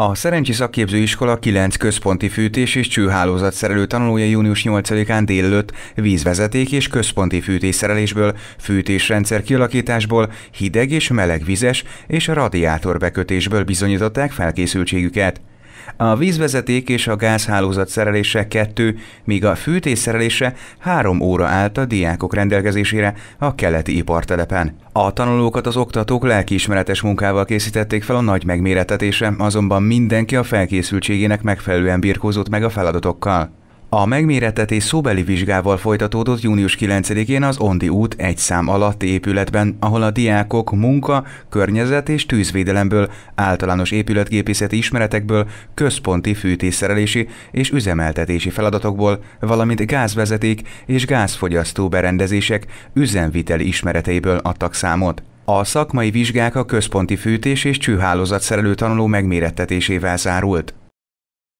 A Szerencsi iskola 9 központi fűtés és csőhálózat szerelő tanulója június 8-án délelőtt vízvezeték és központi fűtésszerelésből, fűtésrendszer kialakításból, hideg és meleg vizes és radiátor bekötésből bizonyították felkészültségüket. A vízvezeték és a gázhálózat szerelése kettő, míg a fűtés szerelése három óra állt a diákok rendelkezésére a keleti ipartelepen. A tanulókat az oktatók lelkiismeretes munkával készítették fel a nagy megméretetése, azonban mindenki a felkészültségének megfelelően birkózott meg a feladatokkal. A és szóbeli vizsgával folytatódott június 9-én az Ondi út egy szám alatti épületben, ahol a diákok munka, környezet és tűzvédelemből, általános épületgépészeti ismeretekből, központi fűtésszerelési és üzemeltetési feladatokból, valamint gázvezeték és gázfogyasztó berendezések üzenviteli ismereteiből adtak számot. A szakmai vizsgák a központi fűtés és csőhálózatszerelő tanuló megmérettetésével zárult.